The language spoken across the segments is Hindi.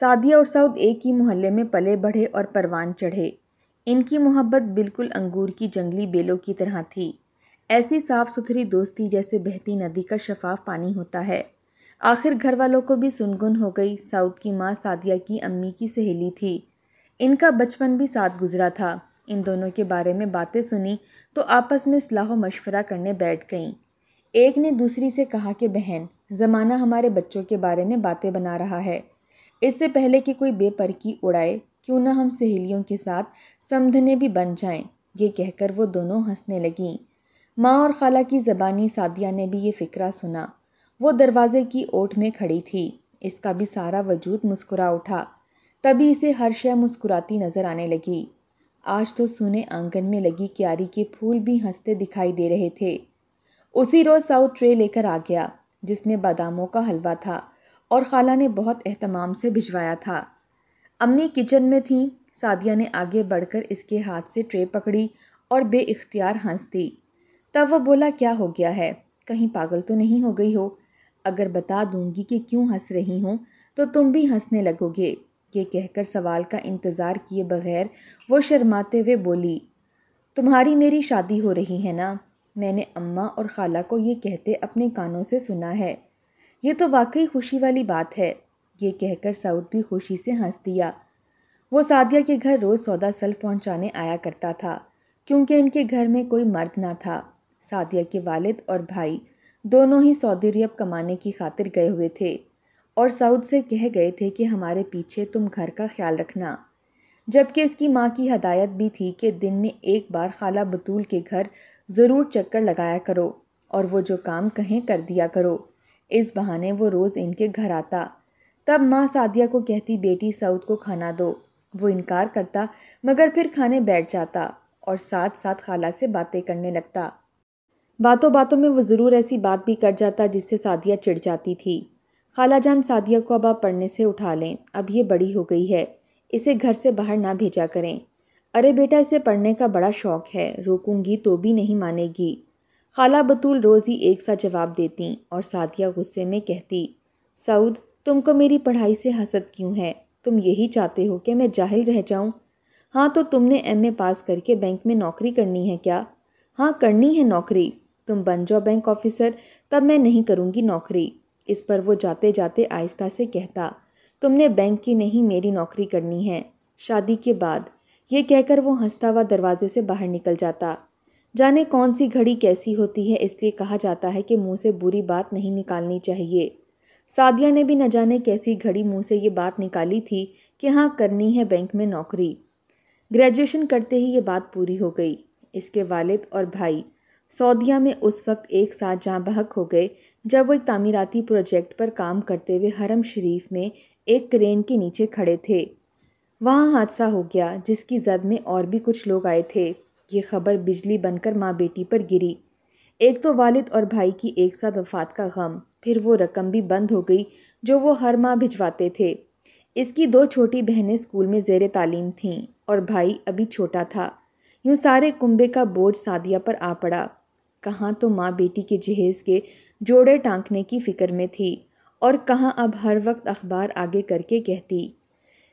सादिया और साउद एक ही मोहल्ले में पले बढ़े और परवान चढ़े इनकी मोहब्बत बिल्कुल अंगूर की जंगली बेलों की तरह थी ऐसी साफ सुथरी दोस्ती जैसे बहती नदी का शफाफ पानी होता है आखिर घर वालों को भी सुनगुन हो गई साउद की माँ सादिया की अम्मी की सहेली थी इनका बचपन भी साथ गुजरा था इन दोनों के बारे में बातें सुनी तो आपस में सलाह मशवरा करने बैठ गईं एक ने दूसरी से कहा कि बहन ज़माना हमारे बच्चों के बारे में बातें बना रहा है इससे पहले कि कोई बेपरकी उड़ाए क्यों ना हम सहेलियों के साथ समझने भी बन जाएं ये कहकर वो दोनों हंसने लगीं माँ और खाला की ज़बानी सादिया ने भी ये फ़िक्रा सुना वो दरवाज़े की ओट में खड़ी थी इसका भी सारा वजूद मुस्कुरा उठा तभी इसे हर शय मुस्कुराती नज़र आने लगी आज तो सुने आंगन में लगी क्यारी के फूल भी हंसते दिखाई दे रहे थे उसी रोज़ साउथ ट्रे लेकर आ गया जिसमें बादामों का हलवा था और खाला ने बहुत अहतमाम से भिजवाया था अम्मी किचन में थीं सादिया ने आगे बढ़कर इसके हाथ से ट्रे पकड़ी और बेइख्तियार हंस दी तब वह बोला क्या हो गया है कहीं पागल तो नहीं हो गई हो अगर बता दूंगी कि क्यों हंस रही हूँ तो तुम भी हंसने लगोगे ये कहकर सवाल का इंतज़ार किए बगैर वो शर्माते हुए बोली तुम्हारी मेरी शादी हो रही है ना मैंने अम्मा और खाला को ये कहते अपने कानों से सुना है ये तो वाकई खुशी वाली बात है ये कहकर साउद भी खुशी से हंस दिया वो सादिया के घर रोज़ सौदा सल पहुंचाने आया करता था क्योंकि इनके घर में कोई मर्द ना था सादिया के वालिद और भाई दोनों ही सऊदी रियब कमाने की खातिर गए हुए थे और सऊद से कह गए थे कि हमारे पीछे तुम घर का ख्याल रखना जबकि इसकी माँ की हदायत भी थी कि दिन में एक बार खाला बतूल के घर ज़रूर चक्कर लगाया करो और वो जो काम कहें कर दिया करो इस बहाने वो रोज़ इनके घर आता तब माँ सादिया को कहती बेटी सऊद को खाना दो वो इनकार करता मगर फिर खाने बैठ जाता और साथ साथ खाला से बातें करने लगता बातों बातों में वो ज़रूर ऐसी बात भी कर जाता जिससे सादिया चिढ़ जाती थी खाला जान सादिया को अब आप पढ़ने से उठा लें अब ये बड़ी हो गई है इसे घर से बाहर ना भेजा करें अरे बेटा इसे पढ़ने का बड़ा शौक़ है रोकूंगी तो भी नहीं मानेगी खाला बतूल रोज़ ही एक सा जवाब देती और साथिया गुस्से में कहती सऊद तुमको मेरी पढ़ाई से हसद क्यों है तुम यही चाहते हो कि मैं जाहिल रह जाऊं? हाँ तो तुमने एमए पास करके बैंक में नौकरी करनी है क्या हाँ करनी है नौकरी तुम बन जाओ बैंक ऑफिसर तब मैं नहीं करूँगी नौकरी इस पर वो जाते जाते आहिस्ता से कहता तुमने बैंक की नहीं मेरी नौकरी करनी है शादी के बाद ये कहकर वो हंसता हुआ दरवाजे से बाहर निकल जाता जाने कौन सी घड़ी कैसी होती है इसलिए कहा जाता है कि मुंह से बुरी बात नहीं निकालनी चाहिए सादिया ने भी न जाने कैसी घड़ी मुंह से ये बात निकाली थी कि हाँ करनी है बैंक में नौकरी ग्रेजुएशन करते ही ये बात पूरी हो गई इसके वालिद और भाई सऊदिया में उस वक्त एक साथ जहाँ बहक हो गए जब वो एक तामीराती प्रोजेक्ट पर काम करते हुए हरम शरीफ में एक क्रेन के नीचे खड़े थे वहाँ हादसा हो गया जिसकी जद में और भी कुछ लोग आए थे ये खबर बिजली बनकर माँ बेटी पर गिरी एक तो वालिद और भाई की एक साथ वफात का गम फिर वो रकम भी बंद हो गई जो वो हर माह भिजवाते थे इसकी दो छोटी बहनें स्कूल में जेर तालीम थीं और भाई अभी छोटा था यूं सारे कुंबे का बोझ सादिया पर आ पड़ा कहाँ तो माँ बेटी के जहेज़ के जोड़े टांकने की फ़िक्र में थी और कहाँ अब हर वक्त अखबार आगे करके कहती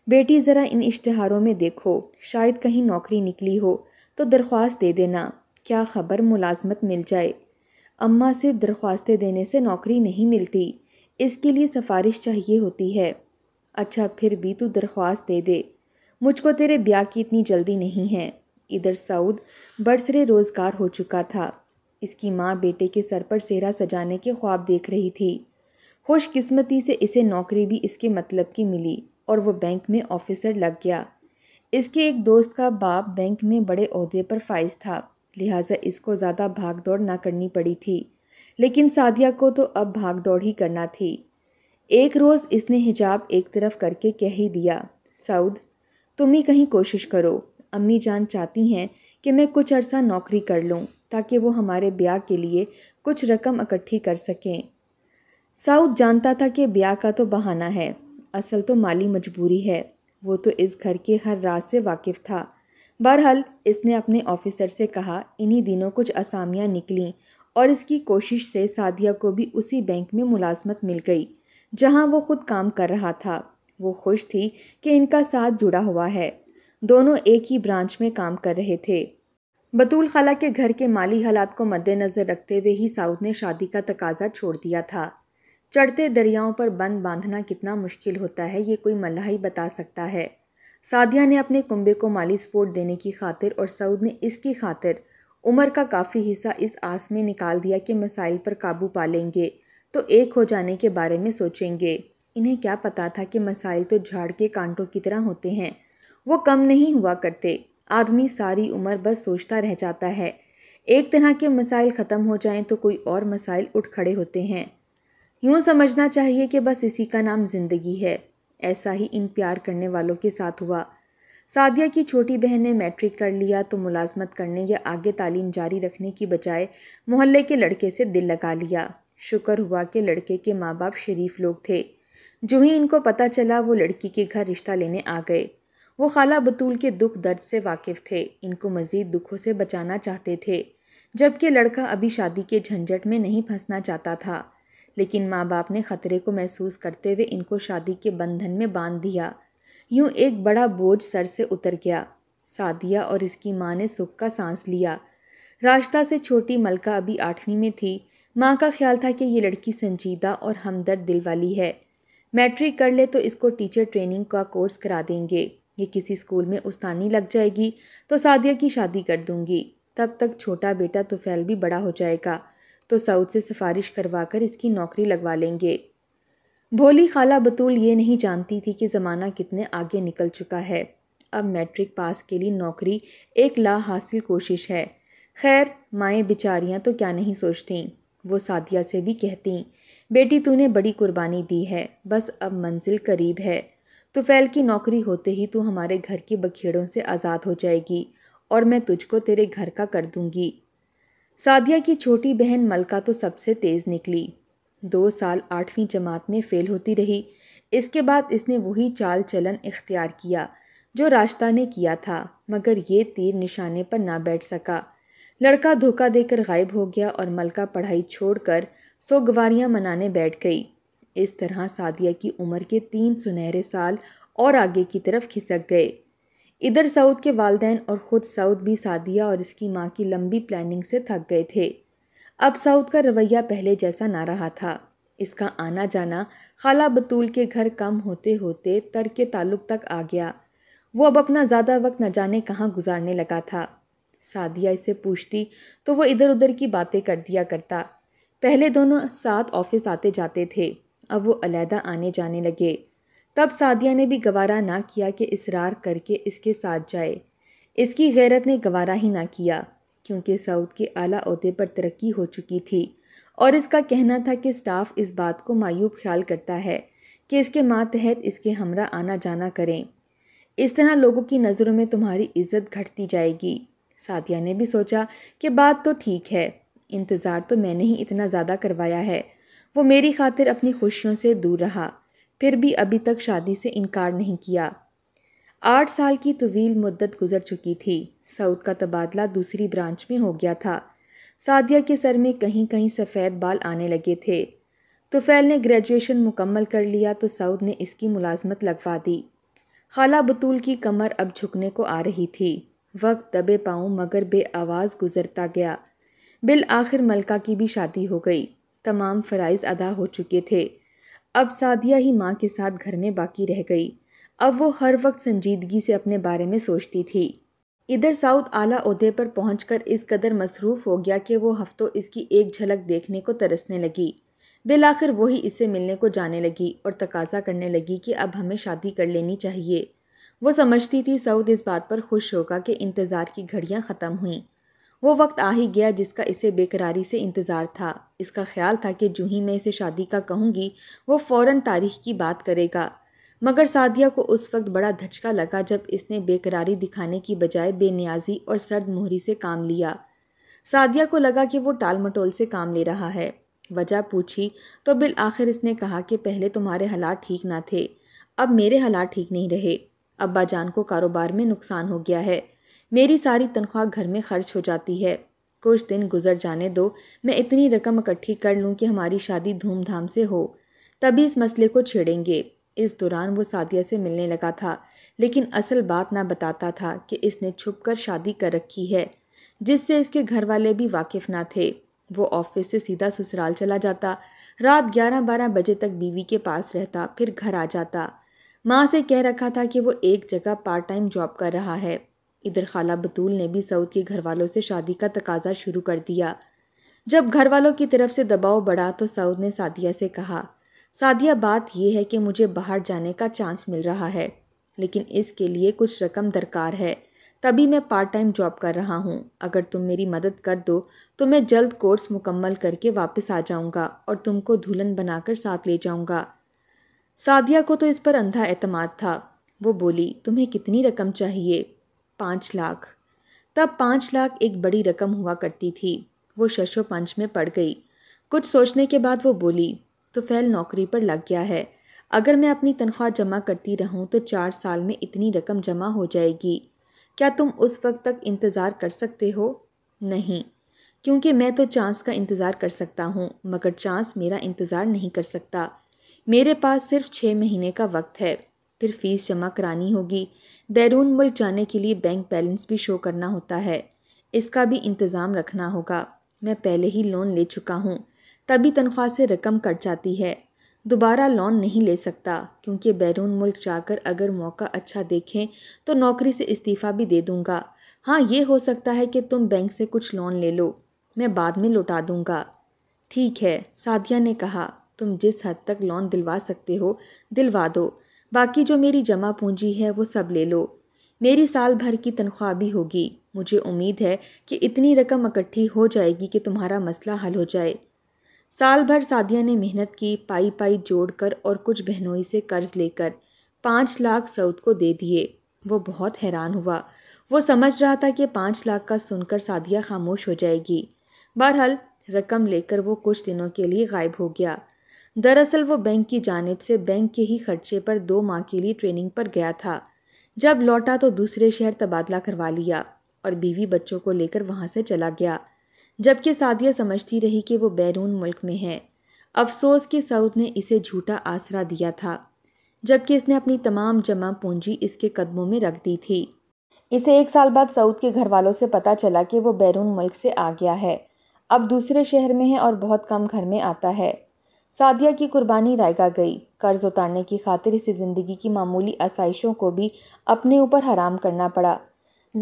बेटी ज़रा इन इश्तहारों में देखो शायद कहीं नौकरी निकली हो तो दरख्वास्त दे देना क्या ख़बर मुलाजमत मिल जाए अम्मा से दरख्वास्तें देने से नौकरी नहीं मिलती इसके लिए सिफारिश चाहिए होती है अच्छा फिर भी तू दरख्वास्त दे दे मुझको तेरे ब्याह की इतनी जल्दी नहीं है इधर सऊद बरसरे रोज़गार हो चुका था इसकी माँ बेटे के सर पर सेहरा सजाने के ख्वाब देख रही थी खुशकस्मती से इसे नौकरी भी इसके मतलब की मिली और वह बैंक में ऑफिसर लग गया इसके एक दोस्त का बाप बैंक में बड़े अहदे पर फाइज था लिहाजा इसको ज़्यादा भाग दौड़ ना करनी पड़ी थी लेकिन सादिया को तो अब भाग दौड़ ही करना थी एक रोज़ इसने हिजाब एक तरफ करके कह ही दिया सऊद तुम ही कहीं कोशिश करो अम्मी जान चाहती हैं कि मैं कुछ अरसा नौकरी कर लूँ ताकि वो हमारे ब्याह के लिए कुछ रकम इकट्ठी कर सकें साउद जानता था कि ब्याह का तो बहाना है असल तो माली मजबूरी है वो तो इस घर के हर राज से वाकिफ था बहरहाल इसने अपने ऑफिसर से कहा इन्हीं दिनों कुछ असामियाँ निकलीं और इसकी कोशिश से सादिया को भी उसी बैंक में मुलाजमत मिल गई जहाँ वो खुद काम कर रहा था वो खुश थी कि इनका साथ जुड़ा हुआ है दोनों एक ही ब्रांच में काम कर रहे थे बतूल खाला के घर के माली हालात को मद्देनज़र रखते हुए ही साउद ने शादी का तकाजा छोड़ दिया था चढ़ते दरियाओं पर बंद बांधना कितना मुश्किल होता है ये कोई मल्ला ही बता सकता है सादिया ने अपने कुंबे को माली सपोर्ट देने की खातिर और सऊद ने इसकी खातिर उम्र का काफ़ी हिस्सा इस आस में निकाल दिया कि मसाइल पर काबू पा लेंगे तो एक हो जाने के बारे में सोचेंगे इन्हें क्या पता था कि मसाइल तो झाड़ के कांटों की तरह होते हैं वो कम नहीं हुआ करते आदमी सारी उम्र बस सोचता रह जाता है एक तरह के मसाइल ख़त्म हो जाएं तो कोई और मसाइल उठ खड़े होते हैं यूँ समझना चाहिए कि बस इसी का नाम ज़िंदगी है ऐसा ही इन प्यार करने वालों के साथ हुआ सादिया की छोटी बहन ने मैट्रिक कर लिया तो मुलाजमत करने या आगे तालीम जारी रखने की बजाय मोहल्ले के लड़के से दिल लगा लिया शुक्र हुआ कि लड़के के माँ बाप शरीफ लोग थे जो ही इनको पता चला वो लड़की के घर रिश्ता लेने आ गए वो खाला बतूल के दुख दर्द से वाकिफ़ थे इनको मज़ीद दुखों से बचाना चाहते थे जबकि लड़का अभी शादी के झंझट में नहीं फंसना चाहता था लेकिन माँ बाप ने खतरे को महसूस करते हुए इनको शादी के बंधन में बांध दिया यूं एक बड़ा बोझ सर से उतर गया सादिया और इसकी माँ ने सुख का सांस लिया रास्ता से छोटी मलका अभी आठवीं में थी माँ का ख्याल था कि ये लड़की संजीदा और हमदर्द दिल वाली है मैट्रिक कर ले तो इसको टीचर ट्रेनिंग का कोर्स करा देंगे ये किसी स्कूल में उस्तानी लग जाएगी तो सादिया की शादी कर दूंगी तब तक छोटा बेटा तुफैल तो भी बड़ा हो जाएगा तो सऊद से सिफारिश करवा कर इसकी नौकरी लगवा लेंगे भोली खाला बतूल ये नहीं जानती थी कि ज़माना कितने आगे निकल चुका है अब मैट्रिक पास के लिए नौकरी एक ला हासिल कोशिश है खैर माएँ बेचारियाँ तो क्या नहीं सोचती वो सादिया से भी कहती बेटी तूने बड़ी कुर्बानी दी है बस अब मंजिल करीब है तो फैल की नौकरी होते ही तू हमारे घर के बखेड़ों से आज़ाद हो जाएगी और मैं तुझको तेरे घर का कर दूंगी सादिया की छोटी बहन मलका तो सबसे तेज़ निकली दो साल आठवीं जमात में फ़ेल होती रही इसके बाद इसने वही चाल चलन इख्तियार किया जो रास्ता ने किया था मगर ये तीर निशाने पर ना बैठ सका लड़का धोखा देकर गायब हो गया और मलका पढ़ाई छोड़कर सोगवारियाँ मनाने बैठ गई इस तरह सादिया की उम्र के तीन सुनहरे साल और आगे की तरफ खिसक गए इधर सऊद के वालदेन और ख़ुद सऊद भी सादिया और इसकी माँ की लंबी प्लानिंग से थक गए थे अब सऊद का रवैया पहले जैसा ना रहा था इसका आना जाना खाला बतूल के घर कम होते होते तर के ताल्लुक तक आ गया वो अब अपना ज़्यादा वक्त न जाने कहाँ गुजारने लगा था सादिया इसे पूछती तो वो इधर उधर की बातें कर दिया करता पहले दोनों साथ ऑफिस आते जाते थे अब वो अलहदा आने जाने लगे तब सादिया ने भी गवारा ना किया कि इसरार करके इसके साथ जाए इसकी गैरत ने गवारा ही ना किया क्योंकि सऊद के आला अहदे पर तरक्की हो चुकी थी और इसका कहना था कि स्टाफ इस बात को मायूब ख्याल करता है कि इसके मातहत इसके हमरा आना जाना करें इस तरह लोगों की नज़रों में तुम्हारी इज्जत घटती जाएगी सादिया ने भी सोचा कि बात तो ठीक है इंतज़ार तो मैंने ही इतना ज़्यादा करवाया है वो मेरी खातिर अपनी खुशियों से दूर रहा फिर भी अभी तक शादी से इनकार नहीं किया आठ साल की तवील तो मुद्दत गुजर चुकी थी सऊद का तबादला दूसरी ब्रांच में हो गया था सादिया के सर में कहीं कहीं सफ़ेद बाल आने लगे थे तुफैल ने ग्रेजुएशन मुकम्मल कर लिया तो सऊद ने इसकी मुलाजमत लगवा दी खाला बतूल की कमर अब झुकने को आ रही थी वक्त दबे पाऊँ मगर बे आवाज़ गुजरता गया बिल आखिर मलका की भी शादी हो गई तमाम फ़राइज़ अदा हो चुके थे अब सादिया ही माँ के साथ घर में बाकी रह गई अब वो हर वक्त संजीदगी से अपने बारे में सोचती थी इधर साउथ आला अहदे पर पहुँच इस कदर मसरूफ़ हो गया कि वो हफ्तों इसकी एक झलक देखने को तरसने लगी बिलाखिर वही इसे मिलने को जाने लगी और तकाजा करने लगी कि अब हमें शादी कर लेनी चाहिए वो समझती थी सऊद इस बात पर खुश होगा कि इंतज़ार की घड़ियाँ ख़त्म हुईं वो वक्त आ ही गया जिसका इसे बेकरारी से इंतज़ार था इसका ख्याल था कि जूही मैं इसे शादी का कहूँगी वो फ़ौर तारीख की बात करेगा मगर सादिया को उस वक्त बड़ा धचका लगा जब इसने बेकरारी दिखाने की बजाय बेनियाजी और सर्द मोहरी से काम लिया सादिया को लगा कि वो टाल मटोल से काम ले रहा है वजह पूछी तो बिल आखिर इसने कहा कि पहले तुम्हारे हालात ठीक ना थे अब मेरे हालात ठीक नहीं रहे अब्बा जान को कारोबार में नुकसान हो गया है मेरी सारी तनख्वाह घर में खर्च हो जाती है कुछ दिन गुजर जाने दो मैं इतनी रकम इकट्ठी कर लूँ कि हमारी शादी धूमधाम से हो तभी इस मसले को छेड़ेंगे इस दौरान वो सादिया से मिलने लगा था लेकिन असल बात ना बताता था कि इसने छुपकर शादी कर रखी है जिससे इसके घर वाले भी वाकिफ ना थे वो ऑफिस से सीधा ससुराल चला जाता रात ग्यारह बारह बजे तक बीवी के पास रहता फिर घर आ जाता माँ से कह रखा था कि वो एक जगह पार्ट टाइम जॉब कर रहा है इधर खाला बतूल ने भी सऊद के घर वालों से शादी का तकाजा शुरू कर दिया जब घर वालों की तरफ से दबाव बढ़ा तो सऊद ने सादिया से कहा सादिया बात यह है कि मुझे बाहर जाने का चांस मिल रहा है लेकिन इसके लिए कुछ रकम दरकार है तभी मैं पार्ट टाइम जॉब कर रहा हूँ अगर तुम मेरी मदद कर दो तो मैं जल्द कोर्स मुकम्मल करके वापस आ जाऊँगा और तुमको दुल्हन बनाकर साथ ले जाऊँगा सादिया को तो इस पर अंधा एतमाद था वो बोली तुम्हें कितनी रकम चाहिए पाँच लाख तब पाँच लाख एक बड़ी रकम हुआ करती थी वो शशो पंच में पड़ गई कुछ सोचने के बाद वो बोली तो फैल नौकरी पर लग गया है अगर मैं अपनी तनख्वाह जमा करती रहूं तो चार साल में इतनी रकम जमा हो जाएगी क्या तुम उस वक्त तक इंतज़ार कर सकते हो नहीं क्योंकि मैं तो चांस का इंतज़ार कर सकता हूँ मगर चांस मेरा इंतज़ार नहीं कर सकता मेरे पास सिर्फ छः महीने का वक्त है फिर फ़ीस जमा करानी होगी बैरून मुल्क जाने के लिए बैंक बैलेंस भी शो करना होता है इसका भी इंतज़ाम रखना होगा मैं पहले ही लोन ले चुका हूँ तभी तनख्वाह से रकम कट जाती है दोबारा लोन नहीं ले सकता क्योंकि बैरून मुल्क जाकर अगर मौका अच्छा देखें तो नौकरी से इस्तीफ़ा भी दे दूँगा हाँ ये हो सकता है कि तुम बैंक से कुछ लोन ले लो मैं बाद में लौटा दूँगा ठीक है सादिया ने कहा तुम जिस हद तक लोन दिलवा सकते हो दिलवा दो बाकी जो मेरी जमा पूंजी है वो सब ले लो मेरी साल भर की तनख्वाह भी होगी मुझे उम्मीद है कि इतनी रकम इकट्ठी हो जाएगी कि तुम्हारा मसला हल हो जाए साल भर सादिया ने मेहनत की पाई पाई जोड़कर और कुछ बहनोई से कर्ज लेकर पाँच लाख सऊद को दे दिए वो बहुत हैरान हुआ वो समझ रहा था कि पाँच लाख का सुनकर सादिया खामोश हो जाएगी बहरहाल रकम लेकर वो कुछ दिनों के लिए गायब हो गया दरअसल वो बैंक की जानब से बैंक के ही खर्चे पर दो माह के लिए ट्रेनिंग पर गया था जब लौटा तो दूसरे शहर तबादला करवा लिया और बीवी बच्चों को लेकर वहाँ से चला गया जबकि सादिया समझती रही कि वो बैरून मुल्क में है अफसोस कि सऊद ने इसे झूठा आसरा दिया था जबकि इसने अपनी तमाम जमा पूंजी इसके कदमों में रख दी थी इसे एक साल बाद सऊद के घर वालों से पता चला कि वो बैरून मुल्क से आ गया है अब दूसरे शहर में है और बहुत कम घर में आता है सादिया की कुर्बानी रायगा गई कर्ज उतारने की खातिर इसे ज़िंदगी की मामूली आसाइशों को भी अपने ऊपर हराम करना पड़ा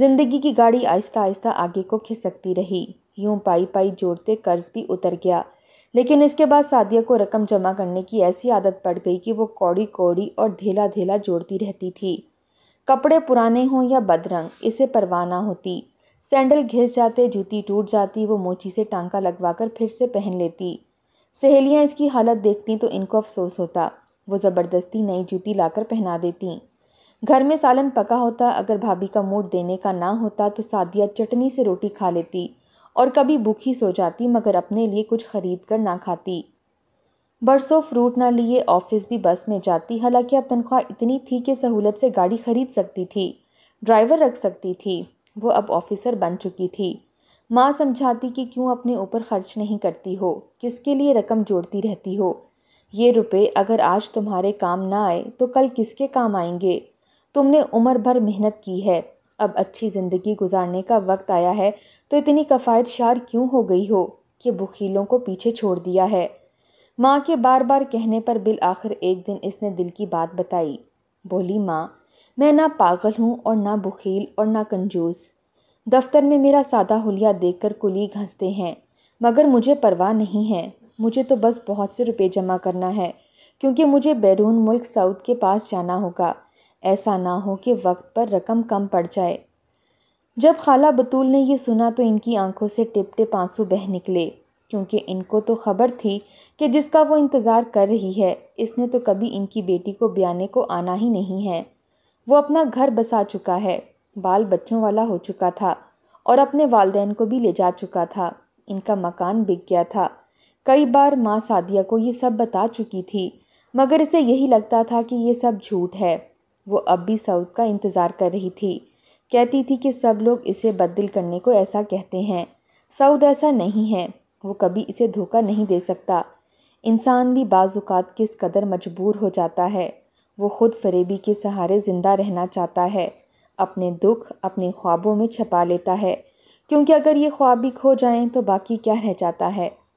ज़िंदगी की गाड़ी आहिस्ता आहिस्ता आगे को खिसकती रही यूं पाई पाई जोड़ते कर्ज भी उतर गया लेकिन इसके बाद सादिया को रकम जमा करने की ऐसी आदत पड़ गई कि वो कौड़ी कौड़ी और ढेला ढेला जोड़ती रहती थी कपड़े पुराने हों या बदरंग इसे परवाह ना होती सैंडल घिस जाते जूती टूट जाती वो मोची से टांका लगवाकर फिर से पहन लेती सहेलियाँ इसकी हालत देखती तो इनको अफसोस होता वो ज़बरदस्ती नई जूती लाकर पहना देती घर में सालन पका होता अगर भाभी का मूड देने का ना होता तो सादिया चटनी से रोटी खा लेती और कभी भूखी सो जाती मगर अपने लिए कुछ खरीद कर ना खाती बरसों फ्रूट ना लिए ऑफिस भी बस में जाती हालांकि अब तनख्वाह इतनी थी कि सहूलत से गाड़ी खरीद सकती थी ड्राइवर रख सकती थी वो अब ऑफिसर बन चुकी थी माँ समझाती कि क्यों अपने ऊपर खर्च नहीं करती हो किसके लिए रकम जोड़ती रहती हो ये रुपए अगर आज तुम्हारे काम ना आए तो कल किसके काम आएंगे तुमने उम्र भर मेहनत की है अब अच्छी ज़िंदगी गुजारने का वक्त आया है तो इतनी कफ़ायत शार क्यों हो गई हो कि बुखीलों को पीछे छोड़ दिया है माँ के बार बार कहने पर बिल आखिर एक दिन इसने दिल की बात बताई बोली माँ मैं ना पागल हूँ और ना बुखील और ना कंजूस दफ्तर में मेरा सादा हुलिया देखकर कुलीग हंसते हैं मगर मुझे परवाह नहीं है मुझे तो बस बहुत से रुपए जमा करना है क्योंकि मुझे बैरून मुल्क साउथ के पास जाना होगा ऐसा ना हो कि वक्त पर रकम कम पड़ जाए जब खाला बतूल ने यह सुना तो इनकी आंखों से टिप टिप आंसू बह निकले क्योंकि इनको तो खबर थी कि जिसका वो इंतज़ार कर रही है इसने तो कभी इनकी बेटी को ब्याने को आना ही नहीं है वो अपना घर बसा चुका है बाल बच्चों वाला हो चुका था और अपने वालदेन को भी ले जा चुका था इनका मकान बिक गया था कई बार माँ सादिया को ये सब बता चुकी थी मगर इसे यही लगता था कि ये सब झूठ है वो अब भी सऊद का इंतज़ार कर रही थी कहती थी कि सब लोग इसे बदल करने को ऐसा कहते हैं सऊद ऐसा नहीं है वो कभी इसे धोखा नहीं दे सकता इंसान भी बाज़ात किस कदर मजबूर हो जाता है वो खुद फरेबी के सहारे ज़िंदा रहना चाहता है अपने दुख अपने ख्वाबों में छपा लेता है क्योंकि अगर ये ख्वाब भी खो जाएं तो बाकी क्या रह जाता है